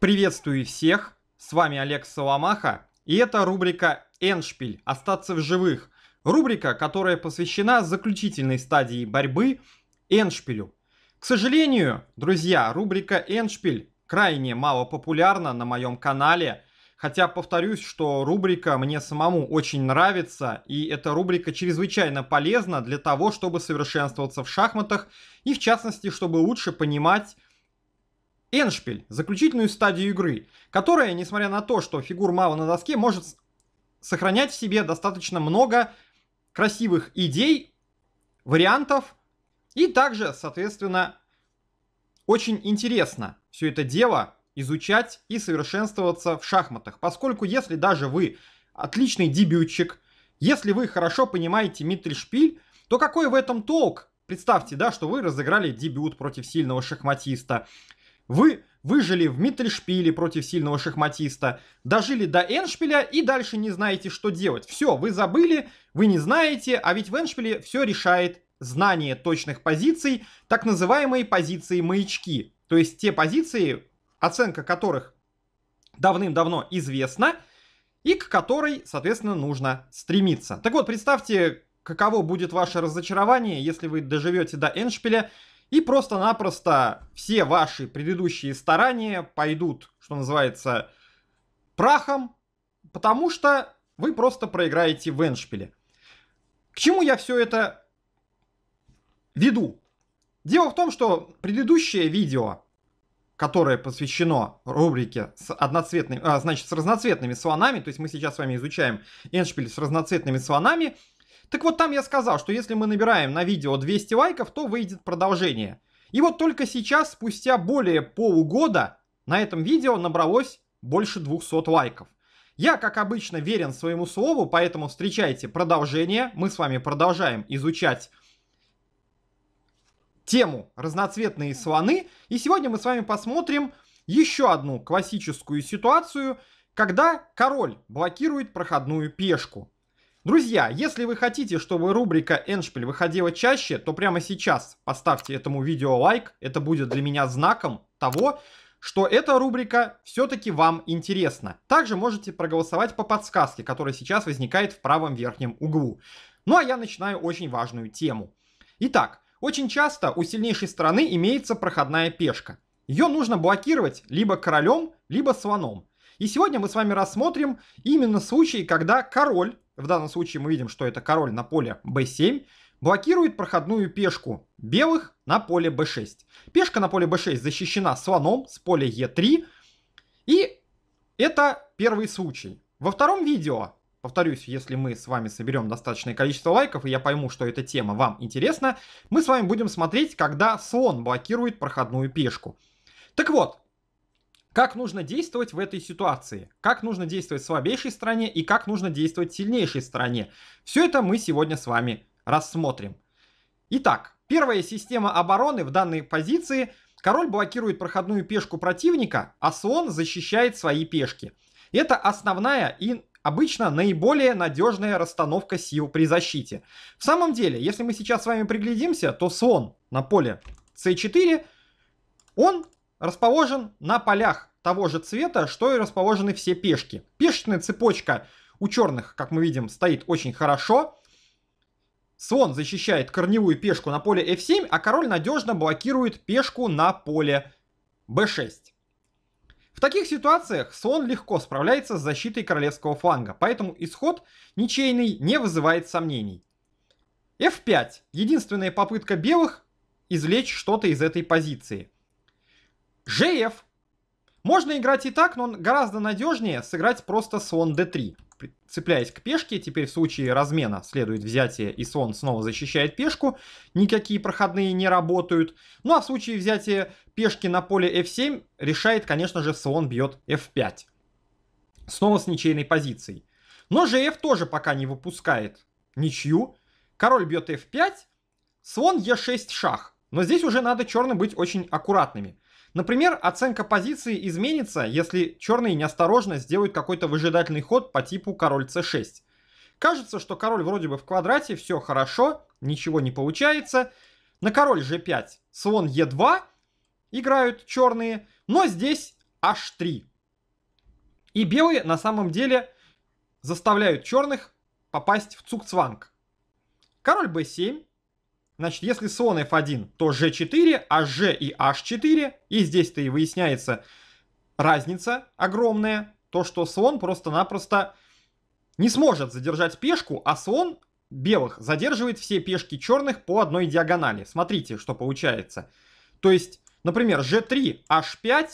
Приветствую всех, с вами Олег Соломаха, и это рубрика «Эншпиль. Остаться в живых». Рубрика, которая посвящена заключительной стадии борьбы Эншпилю. К сожалению, друзья, рубрика «Эншпиль» крайне мало популярна на моем канале, хотя повторюсь, что рубрика мне самому очень нравится, и эта рубрика чрезвычайно полезна для того, чтобы совершенствоваться в шахматах и в частности, чтобы лучше понимать Эншпиль, заключительную стадию игры, которая, несмотря на то, что фигур мало на доске, может сохранять в себе достаточно много красивых идей, вариантов, и также, соответственно, очень интересно все это дело изучать и совершенствоваться в шахматах, поскольку если даже вы отличный дебютчик, если вы хорошо понимаете миттельшпиль, то какой в этом толк? Представьте, да, что вы разыграли дебют против сильного шахматиста, вы выжили в Миттельшпиле против сильного шахматиста, дожили до Эншпиля и дальше не знаете, что делать. Все, вы забыли, вы не знаете, а ведь в Эншпиле все решает знание точных позиций, так называемые позиции-маячки. То есть те позиции, оценка которых давным-давно известна и к которой, соответственно, нужно стремиться. Так вот, представьте, каково будет ваше разочарование, если вы доживете до Эншпиля и просто-напросто все ваши предыдущие старания пойдут, что называется, прахом, потому что вы просто проиграете в эндшпиле. К чему я все это веду? Дело в том, что предыдущее видео, которое посвящено рубрике с одноцветными, а, значит, с разноцветными слонами, то есть мы сейчас с вами изучаем эндшпиль с разноцветными слонами, так вот там я сказал, что если мы набираем на видео 200 лайков, то выйдет продолжение. И вот только сейчас, спустя более полугода, на этом видео набралось больше 200 лайков. Я, как обычно, верен своему слову, поэтому встречайте продолжение. Мы с вами продолжаем изучать тему «Разноцветные слоны». И сегодня мы с вами посмотрим еще одну классическую ситуацию, когда король блокирует проходную пешку. Друзья, если вы хотите, чтобы рубрика «Эншпиль» выходила чаще, то прямо сейчас поставьте этому видео лайк. Это будет для меня знаком того, что эта рубрика все-таки вам интересна. Также можете проголосовать по подсказке, которая сейчас возникает в правом верхнем углу. Ну а я начинаю очень важную тему. Итак, очень часто у сильнейшей стороны имеется проходная пешка. Ее нужно блокировать либо королем, либо слоном. И сегодня мы с вами рассмотрим именно случай, когда король в данном случае мы видим, что это король на поле b7, блокирует проходную пешку белых на поле b6. Пешка на поле b6 защищена слоном с поля e3, и это первый случай. Во втором видео, повторюсь, если мы с вами соберем достаточное количество лайков, и я пойму, что эта тема вам интересна, мы с вами будем смотреть, когда слон блокирует проходную пешку. Так вот, как нужно действовать в этой ситуации? Как нужно действовать слабейшей стране и как нужно действовать сильнейшей стране? Все это мы сегодня с вами рассмотрим. Итак, первая система обороны в данной позиции. Король блокирует проходную пешку противника, а слон защищает свои пешки. Это основная и обычно наиболее надежная расстановка сил при защите. В самом деле, если мы сейчас с вами приглядимся, то слон на поле c4, он расположен на полях того же цвета, что и расположены все пешки. Пешечная цепочка у черных, как мы видим, стоит очень хорошо. Слон защищает корневую пешку на поле f7, а король надежно блокирует пешку на поле b6. В таких ситуациях слон легко справляется с защитой королевского фланга, поэтому исход ничейный не вызывает сомнений. f5 — единственная попытка белых извлечь что-то из этой позиции — GF. Можно играть и так, но он гораздо надежнее сыграть просто слон d3. Цепляясь к пешке, теперь в случае размена следует взятие, и слон снова защищает пешку. Никакие проходные не работают. Ну а в случае взятия пешки на поле f7 решает, конечно же, слон бьет f5. Снова с ничейной позицией. Но GF тоже пока не выпускает ничью. Король бьет f5, слон e6 шах. Но здесь уже надо черным быть очень аккуратными. Например, оценка позиции изменится, если черные неосторожно сделают какой-то выжидательный ход по типу король c6. Кажется, что король вроде бы в квадрате, все хорошо, ничего не получается. На король g5 слон e2 играют черные, но здесь h3. И белые на самом деле заставляют черных попасть в цукцванг. Король b7, Значит, если сон f1, то g4, а g и h4. И здесь-то и выясняется разница огромная. То, что слон просто-напросто не сможет задержать пешку, а слон белых задерживает все пешки черных по одной диагонали. Смотрите, что получается. То есть, например, g3, h5,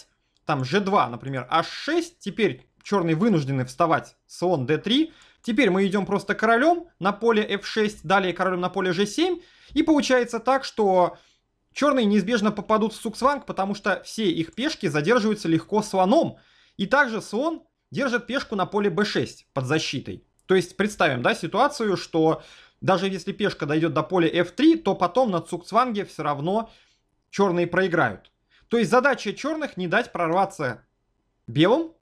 там g2, например, h6. Теперь черные вынуждены вставать слон d3, Теперь мы идем просто королем на поле f6, далее королем на поле g7. И получается так, что черные неизбежно попадут в суксванг, потому что все их пешки задерживаются легко слоном. И также слон держит пешку на поле b6 под защитой. То есть представим да, ситуацию, что даже если пешка дойдет до поля f3, то потом на цукцванге все равно черные проиграют. То есть задача черных не дать прорваться белым,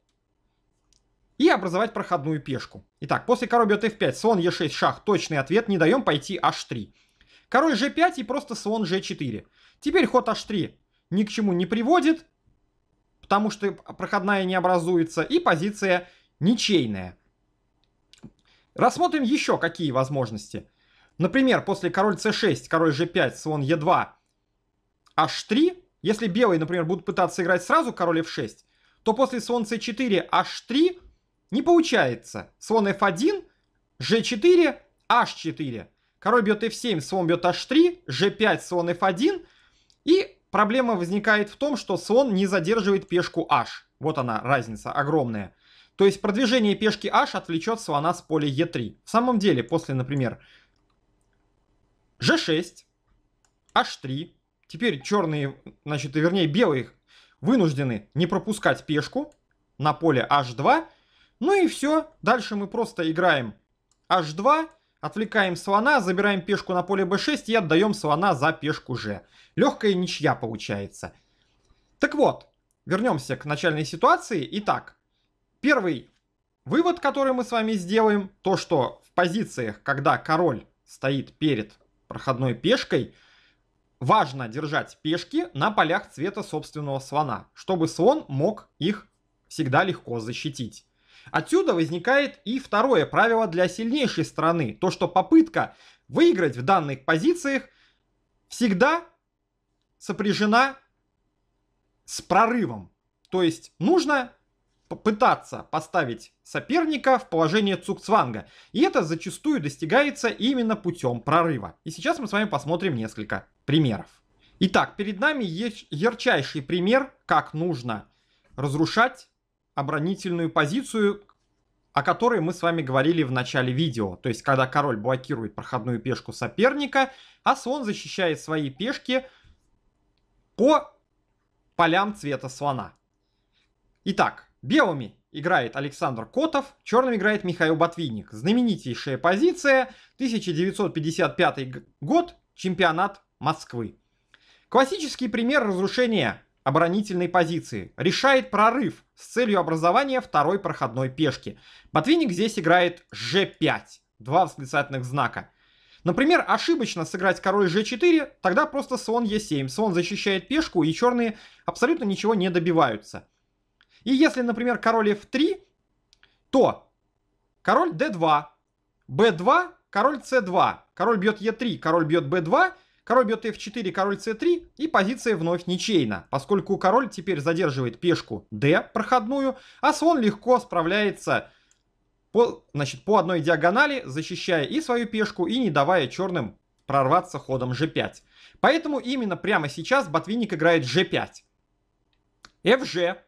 и образовать проходную пешку. Итак, после король бьет f5, слон e6, шах, точный ответ, не даем пойти h3. Король g5 и просто слон g4. Теперь ход h3 ни к чему не приводит, потому что проходная не образуется, и позиция ничейная. Рассмотрим еще какие возможности. Например, после король c6, король g5, слон e2, h3. Если белые, например, будут пытаться играть сразу король f6, то после слон c4, h3 не получается. Слон f1, g4, h4. Король бьет f7, слон бьет h3, g5, слон f1. И проблема возникает в том, что слон не задерживает пешку h. Вот она, разница огромная. То есть продвижение пешки h отвлечет слона с поля e3. В самом деле, после, например, g6, h3, теперь черные, значит, вернее белые вынуждены не пропускать пешку на поле h2 ну и все. Дальше мы просто играем h2, отвлекаем слона, забираем пешку на поле b6 и отдаем слона за пешку g. Легкая ничья получается. Так вот, вернемся к начальной ситуации. Итак, первый вывод, который мы с вами сделаем, то что в позициях, когда король стоит перед проходной пешкой, важно держать пешки на полях цвета собственного слона, чтобы слон мог их всегда легко защитить. Отсюда возникает и второе правило для сильнейшей страны, то что попытка выиграть в данных позициях всегда сопряжена с прорывом. То есть нужно попытаться поставить соперника в положение Цукцванга. И это зачастую достигается именно путем прорыва. И сейчас мы с вами посмотрим несколько примеров. Итак, перед нами есть ярчайший пример, как нужно разрушать оборонительную позицию, о которой мы с вами говорили в начале видео. То есть, когда король блокирует проходную пешку соперника, а слон защищает свои пешки по полям цвета слона. Итак, белыми играет Александр Котов, черным играет Михаил Ботвинник. Знаменитейшая позиция, 1955 год, чемпионат Москвы. Классический пример разрушения оборонительной позиции. Решает прорыв с целью образования второй проходной пешки. Ботвинник здесь играет g5. Два восклицательных знака. Например, ошибочно сыграть король g4, тогда просто слон e7. Слон защищает пешку, и черные абсолютно ничего не добиваются. И если, например, король f3, то король d2, b2, король c2, король бьет e3, король бьет b2, Король бьет f4, король c3, и позиция вновь ничейна, поскольку король теперь задерживает пешку d проходную, а слон легко справляется по, значит, по одной диагонали, защищая и свою пешку, и не давая черным прорваться ходом g5. Поэтому именно прямо сейчас Ботвинник играет g5. fg.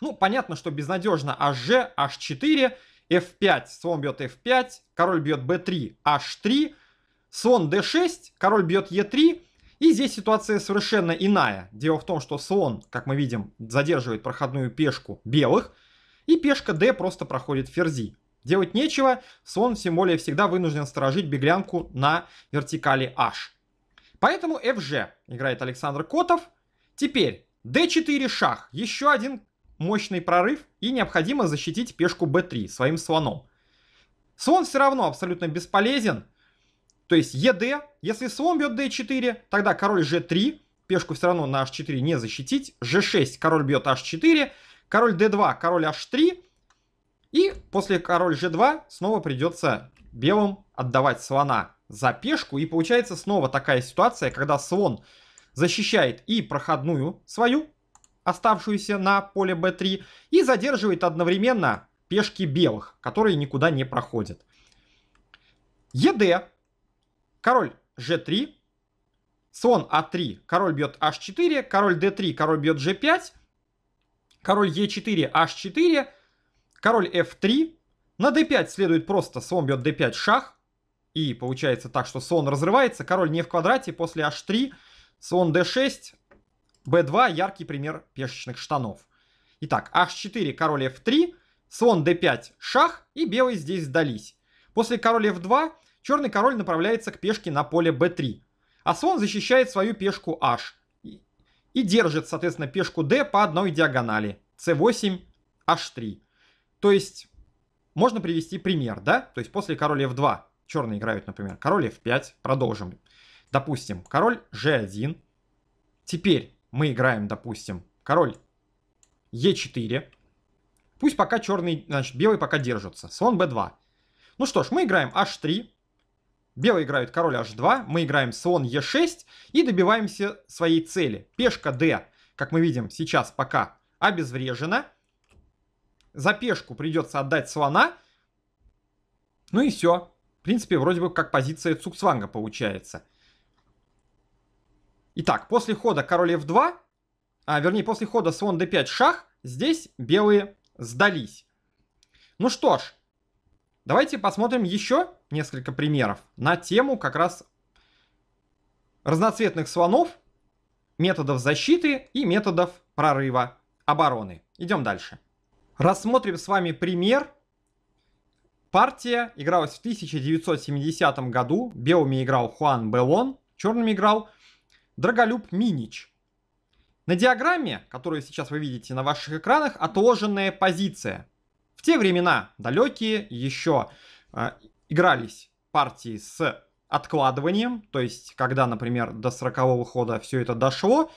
Ну, понятно, что безнадежно hg, h4, f5, слон бьет f5, король бьет b3, h3, слон d6, король бьет e3, и здесь ситуация совершенно иная. Дело в том, что слон, как мы видим, задерживает проходную пешку белых, и пешка d просто проходит ферзи. Делать нечего, слон тем более всегда вынужден сторожить беглянку на вертикали h. Поэтому fg играет Александр Котов. Теперь d4 шах, еще один мощный прорыв, и необходимо защитить пешку b3 своим слоном. Слон все равно абсолютно бесполезен, то есть ЕД, если слон бьет d4, тогда король g3, пешку все равно на h4 не защитить, g6, король бьет h4, король d2, король h3, и после король g2 снова придется белым отдавать слона за пешку, и получается снова такая ситуация, когда слон защищает и проходную свою, оставшуюся на поле b3, и задерживает одновременно пешки белых, которые никуда не проходят. ЕД король g3, слон а3, король бьет h4, король d3, король бьет g5, король e4, h4, король f3. На d5 следует просто слон бьет d5 шах. И получается так, что слон разрывается, король не в квадрате, после h3, слон d6, b2, яркий пример пешечных штанов. Итак, h4, король f3, слон d5, шах, и белые здесь сдались. После король f2 черный король направляется к пешке на поле b3. А слон защищает свою пешку h. И держит, соответственно, пешку d по одной диагонали. c8, h3. То есть, можно привести пример, да? То есть, после короля f2 черные играют, например, король f5. Продолжим. Допустим, король g1. Теперь мы играем, допустим, король e4. Пусть пока черный, значит, белый пока держится. Слон b2. Ну что ж, мы играем h3. Белые играют король h2, мы играем слон e6 и добиваемся своей цели. Пешка d, как мы видим сейчас пока, обезврежена. За пешку придется отдать слона. Ну и все. В принципе, вроде бы как позиция Цуксванга получается. Итак, после хода король f2, а вернее после хода слон d5 шах, здесь белые сдались. Ну что ж, давайте посмотрим еще несколько примеров на тему как раз разноцветных слонов, методов защиты и методов прорыва обороны. Идем дальше. Рассмотрим с вами пример. Партия игралась в 1970 году. Белыми играл Хуан Белон, черными играл Драголюб Минич. На диаграмме, которую сейчас вы видите на ваших экранах, отложенная позиция. В те времена, далекие еще, э, игрались партии с откладыванием, то есть когда, например, до 40 хода все это дошло,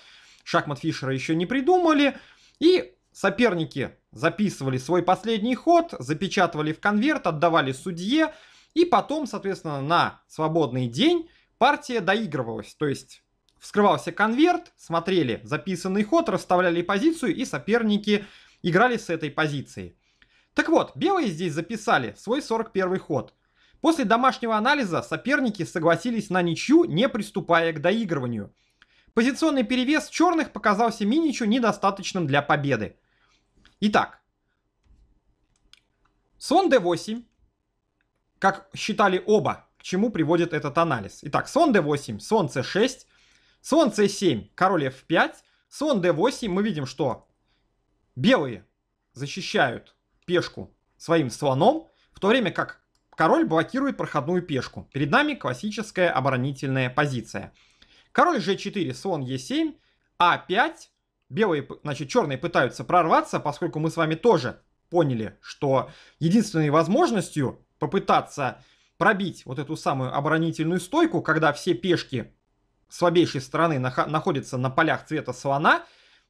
шахмат Фишера еще не придумали, и соперники записывали свой последний ход, запечатывали в конверт, отдавали судье, и потом, соответственно, на свободный день партия доигрывалась, то есть вскрывался конверт, смотрели записанный ход, расставляли позицию, и соперники играли с этой позицией. Так вот, белые здесь записали свой 41 ход. После домашнего анализа соперники согласились на ничью, не приступая к доигрыванию. Позиционный перевес черных показался Миничу недостаточным для победы. Итак, слон d8, как считали оба, к чему приводит этот анализ. Итак, слон d8, слон c6, слон c7, король f5, слон d8, мы видим, что белые защищают пешку своим слоном, в то время как король блокирует проходную пешку. Перед нами классическая оборонительная позиция. Король g4, слон e7, a 5 Белые, значит, черные пытаются прорваться, поскольку мы с вами тоже поняли, что единственной возможностью попытаться пробить вот эту самую оборонительную стойку, когда все пешки слабейшей стороны находятся на полях цвета слона,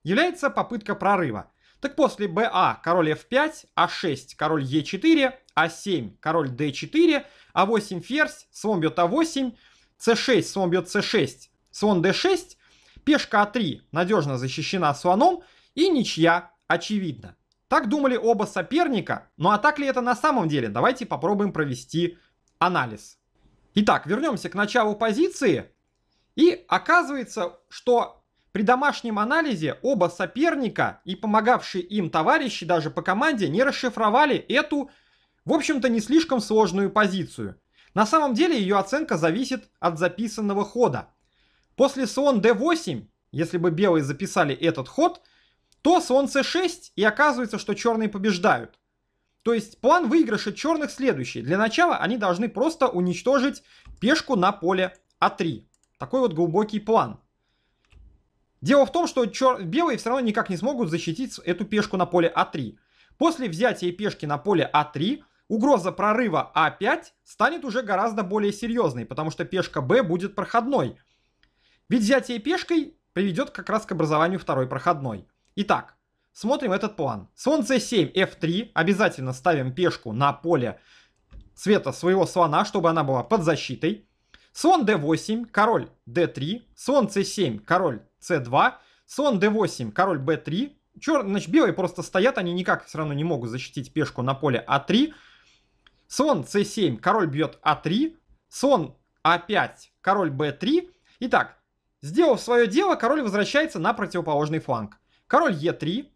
является попытка прорыва. Так после ba а король f5, а6 король e4, а7, король d4, А8 ферзь, слон бьет А8, c 6 слон бьет c 6 слон d6, пешка А3 надежно защищена слоном и ничья очевидна. Так думали оба соперника, но ну, а так ли это на самом деле? Давайте попробуем провести анализ. Итак, вернемся к началу позиции. И оказывается, что при домашнем анализе оба соперника и помогавшие им товарищи даже по команде не расшифровали эту позицию в общем-то, не слишком сложную позицию. На самом деле ее оценка зависит от записанного хода. После слон d8, если бы белые записали этот ход, то слон c6 и оказывается, что черные побеждают. То есть план выигрыша черных следующий. Для начала они должны просто уничтожить пешку на поле а3. Такой вот глубокий план. Дело в том, что чер... белые все равно никак не смогут защитить эту пешку на поле а3. После взятия пешки на поле а3 угроза прорыва А5 станет уже гораздо более серьезной, потому что пешка Б будет проходной. Ведь взятие пешкой приведет как раз к образованию второй проходной. Итак, смотрим этот план. Слон c7, f3. Обязательно ставим пешку на поле цвета своего слона, чтобы она была под защитой. Слон d8, король d3, слон c7, король c2, слон d8, король b3. Чер... Значит, белые просто стоят, они никак все равно не могут защитить пешку на поле а3 слон c7, король бьет а3, слон а5, король b3. Итак, сделав свое дело, король возвращается на противоположный фланг. Король e3,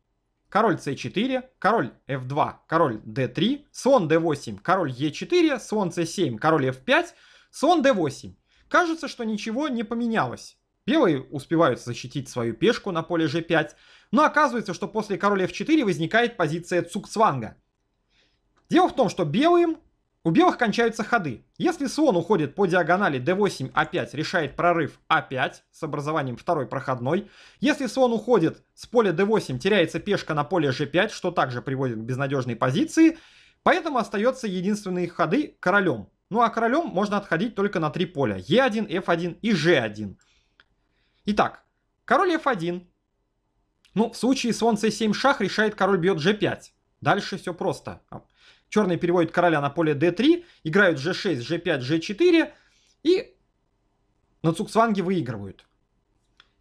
король c4, король f2, король d3, слон d8, король e4, слон c7, король f5, слон d8. Кажется, что ничего не поменялось. Белые успевают защитить свою пешку на поле g5, но оказывается, что после короля f4 возникает позиция цукцванга – Дело в том, что белым у белых кончаются ходы. Если слон уходит по диагонали d8, a5, а решает прорыв a5 а с образованием второй проходной. Если слон уходит с поля d8, теряется пешка на поле g5, что также приводит к безнадежной позиции. Поэтому остается единственные ходы королем. Ну а королем можно отходить только на три поля. e1, f1 и g1. Итак, король f1. Ну, в случае слон c7 шах решает король бьет g5. Дальше все просто. Черные переводят короля на поле d3, играют g6, g5, g4 и на Цуксванге выигрывают.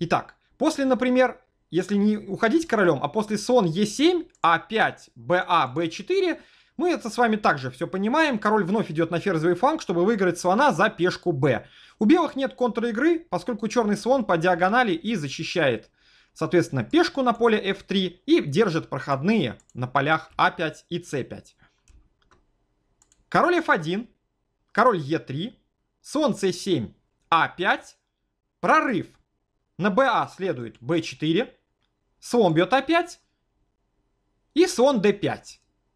Итак, после, например, если не уходить королем, а после слон e7, a5, ba, b4, мы это с вами также все понимаем. Король вновь идет на ферзовый фланг, чтобы выиграть слона за пешку b. У белых нет контр-игры, поскольку черный слон по диагонали и защищает, соответственно, пешку на поле f3 и держит проходные на полях a5 а и c5. Король f1, король e3, солнце 7, a 5 прорыв. На ba а следует b4, слон бьет a5 а и слон d5.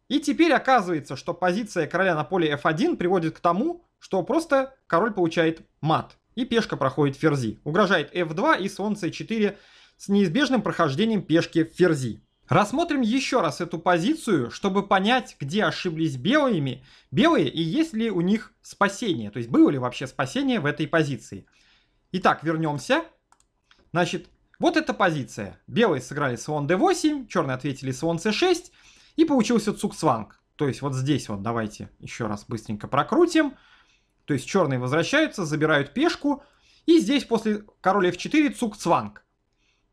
И теперь оказывается, что позиция короля на поле f1 приводит к тому, что просто король получает мат. И пешка проходит ферзи. Угрожает f2 и слон c4 с неизбежным прохождением пешки в ферзи. Рассмотрим еще раз эту позицию, чтобы понять, где ошиблись белыми, белые и есть ли у них спасение, то есть было ли вообще спасение в этой позиции. Итак, вернемся. Значит, вот эта позиция. Белые сыграли слон d8, черные ответили слон c6, и получился цукцванг. То есть вот здесь вот давайте еще раз быстренько прокрутим. То есть черные возвращаются, забирают пешку, и здесь после короля f4 цукцванг.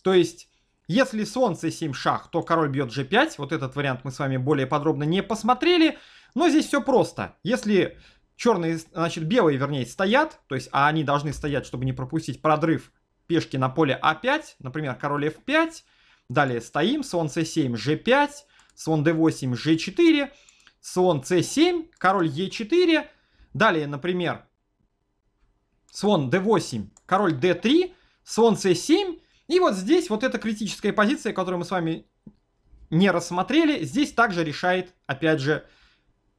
То есть если солнце 7 шах, то король бьет g5. Вот этот вариант мы с вами более подробно не посмотрели. Но здесь все просто. Если черные, значит белые вернее стоят, то есть а они должны стоять, чтобы не пропустить продрыв пешки на поле а5, например, король f5, далее стоим, слон c7, g5, слон d8, g4, слон c7, король e4, далее, например, слон d8, король d3, слон c7, и вот здесь вот эта критическая позиция, которую мы с вами не рассмотрели, здесь также решает, опять же,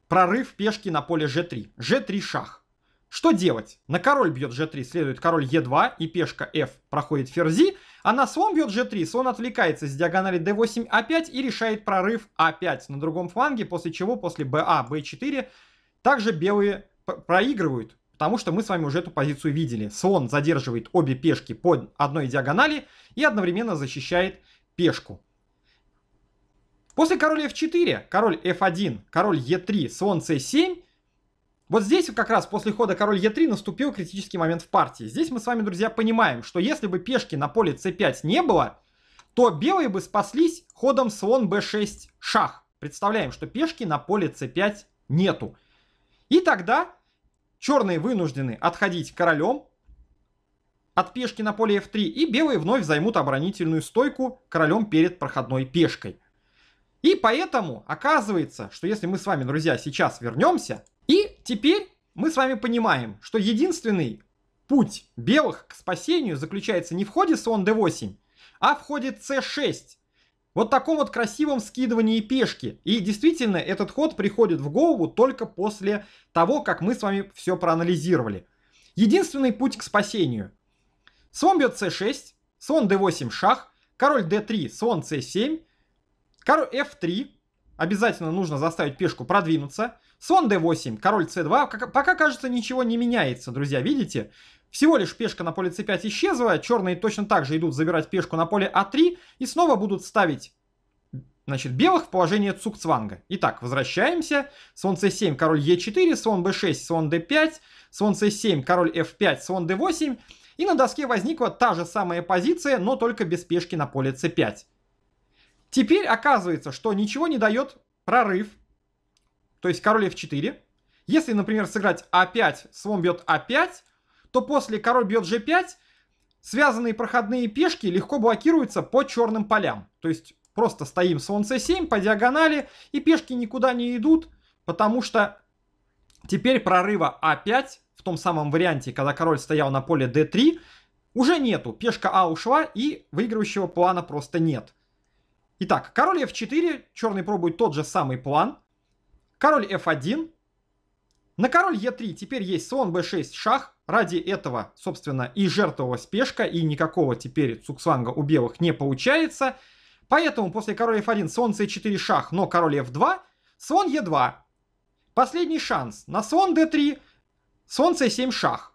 прорыв пешки на поле g3. g3 шах. Что делать? На король бьет g3, следует король e2, и пешка f проходит ферзи, а на слон бьет g3, слон отвлекается с диагонали d8, a5 и решает прорыв a5 на другом фланге, после чего после ba, b4 а, также белые проигрывают потому что мы с вами уже эту позицию видели. Слон задерживает обе пешки по одной диагонали и одновременно защищает пешку. После короля f4, король f1, король e3, слон c7. Вот здесь как раз после хода король e3 наступил критический момент в партии. Здесь мы с вами, друзья, понимаем, что если бы пешки на поле c5 не было, то белые бы спаслись ходом слон b6 шах. Представляем, что пешки на поле c5 нету. И тогда черные вынуждены отходить королем от пешки на поле f3, и белые вновь займут оборонительную стойку королем перед проходной пешкой. И поэтому оказывается, что если мы с вами, друзья, сейчас вернемся, и теперь мы с вами понимаем, что единственный путь белых к спасению заключается не в ходе слон d8, а в ходе c6. Вот таком вот красивом скидывании пешки. И действительно, этот ход приходит в голову только после того, как мы с вами все проанализировали. Единственный путь к спасению. Слон бьет c6, слон d8 шах, король d3, слон c7, король f3. Обязательно нужно заставить пешку продвинуться. Слон d8, король c2. Пока, кажется, ничего не меняется, друзья, видите? Всего лишь пешка на поле c5 исчезла, черные точно так же идут забирать пешку на поле a а 3 и снова будут ставить значит, белых в положение цукцванга. Итак, возвращаемся. Слон c7, король e4, слон b6, слон d5, слон c7, король f5, слон d8. И на доске возникла та же самая позиция, но только без пешки на поле c5. Теперь оказывается, что ничего не дает прорыв, то есть король f4. Если, например, сыграть a5, а слон бьет a5, а то после король бьет g5, связанные проходные пешки легко блокируются по черным полям. То есть просто стоим слон c7 по диагонали, и пешки никуда не идут, потому что теперь прорыва a5 а в том самом варианте, когда король стоял на поле d3, уже нету. Пешка а ушла, и выигрывающего плана просто нет. Итак, король f4, черный пробует тот же самый план. Король f1, на король Е3 теперь есть слон Б6 шах. Ради этого, собственно, и жертвовалась пешка, и никакого теперь цуксванга у белых не получается. Поэтому после король F1 слон c4 шах, но король F2, слон Е2. Последний шанс на слон D3, слон c7 шах.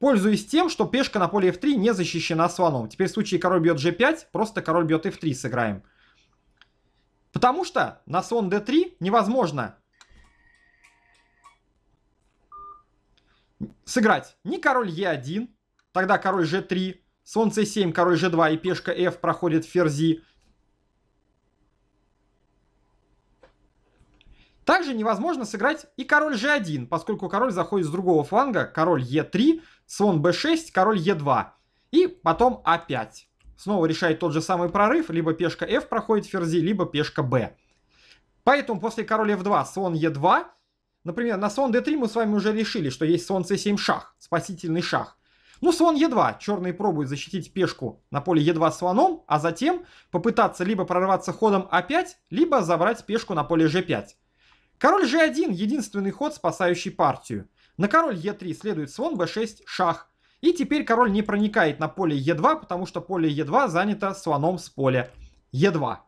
Пользуясь тем, что пешка на поле F3 не защищена слоном. Теперь в случае король бьет G5, просто король бьет F3 сыграем. Потому что на слон D3 невозможно сыграть не король Е1, тогда король ж 3 солнце 7, король ж 2 и пешка F проходит ферзи. Также невозможно сыграть и король G1, поскольку король заходит с другого фланга, король E3, слон B6, король E2 и потом А5. Снова решает тот же самый прорыв, либо пешка F проходит ферзи, либо пешка B. Поэтому после короля F2 слон E2 Например, на слон d3 мы с вами уже решили, что есть слон c7 шах, спасительный шах. Ну, слон e 2 Черные пробуют защитить пешку на поле e 2 слоном, а затем попытаться либо прорваться ходом a а 5 либо забрать пешку на поле g 5 Король G1 — единственный ход, спасающий партию. На король e 3 следует слон b 6 шах. И теперь король не проникает на поле e 2 потому что поле e 2 занято слоном с поля e 2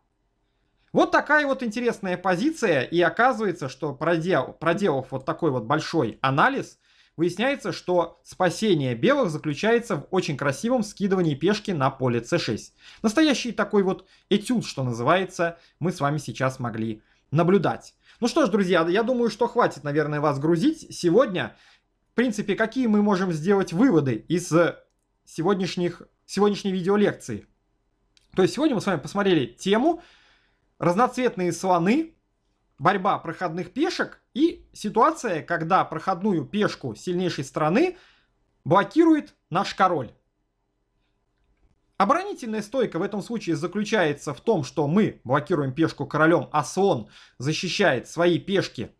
вот такая вот интересная позиция, и оказывается, что проделав, проделав вот такой вот большой анализ, выясняется, что спасение белых заключается в очень красивом скидывании пешки на поле c6. Настоящий такой вот этюд, что называется, мы с вами сейчас могли наблюдать. Ну что ж, друзья, я думаю, что хватит, наверное, вас грузить сегодня. В принципе, какие мы можем сделать выводы из сегодняшних, сегодняшней видеолекции? То есть сегодня мы с вами посмотрели тему, разноцветные слоны, борьба проходных пешек и ситуация, когда проходную пешку сильнейшей стороны блокирует наш король. Оборонительная стойка в этом случае заключается в том, что мы блокируем пешку королем, а слон защищает свои пешки,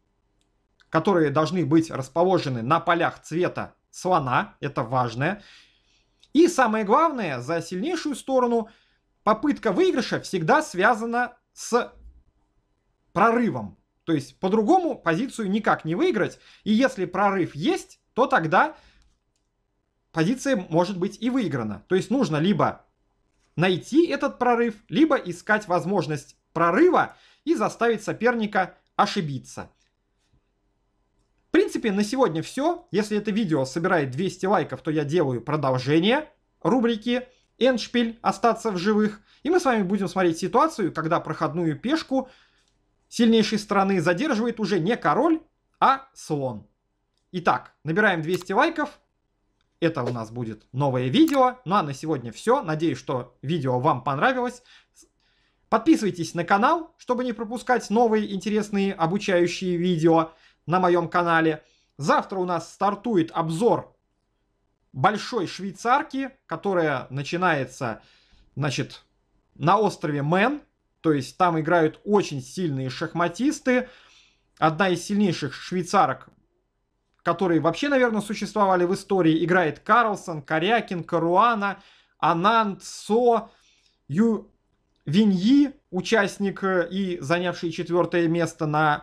которые должны быть расположены на полях цвета слона, это важное. И самое главное, за сильнейшую сторону попытка выигрыша всегда связана с прорывом. То есть по-другому позицию никак не выиграть. И если прорыв есть, то тогда позиция может быть и выиграна. То есть нужно либо найти этот прорыв, либо искать возможность прорыва и заставить соперника ошибиться. В принципе, на сегодня все. Если это видео собирает 200 лайков, то я делаю продолжение рубрики Эндшпиль остаться в живых. И мы с вами будем смотреть ситуацию, когда проходную пешку сильнейшей стороны задерживает уже не король, а слон. Итак, набираем 200 лайков. Это у нас будет новое видео. Ну а на сегодня все. Надеюсь, что видео вам понравилось. Подписывайтесь на канал, чтобы не пропускать новые интересные обучающие видео на моем канале. Завтра у нас стартует обзор большой швейцарки, которая начинается, значит, на острове Мэн. То есть там играют очень сильные шахматисты. Одна из сильнейших швейцарок, которые вообще, наверное, существовали в истории, играет Карлсон, Корякин, Каруана, Ананд, Со, Ю... Виньи, участник э, и занявший четвертое место на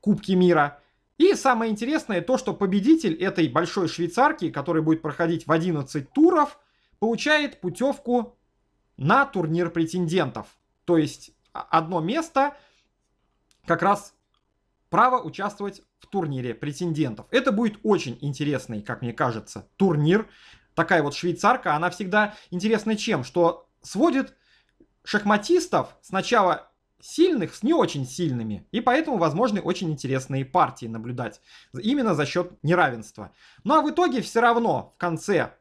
Кубке мира – и самое интересное то, что победитель этой большой швейцарки, который будет проходить в 11 туров, получает путевку на турнир претендентов. То есть а, одно место как раз право участвовать в турнире претендентов. Это будет очень интересный, как мне кажется, турнир. Такая вот швейцарка, она всегда интересна чем? Что сводит шахматистов сначала сильных с не очень сильными. И поэтому возможны очень интересные партии наблюдать. Именно за счет неравенства. Ну а в итоге все равно в конце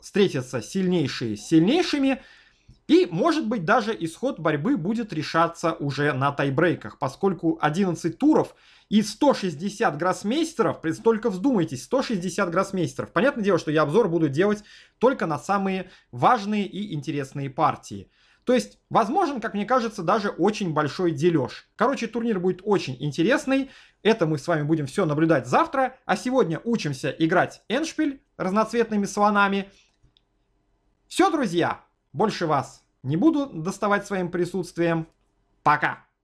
встретятся сильнейшие с сильнейшими. И, может быть, даже исход борьбы будет решаться уже на тайбрейках, поскольку 11 туров и 160 гроссмейстеров, только вздумайтесь, 160 гроссмейстеров. Понятное дело, что я обзор буду делать только на самые важные и интересные партии. То есть, возможен, как мне кажется, даже очень большой дележ. Короче, турнир будет очень интересный. Это мы с вами будем все наблюдать завтра. А сегодня учимся играть эншпиль разноцветными слонами. Все, друзья, больше вас не буду доставать своим присутствием. Пока!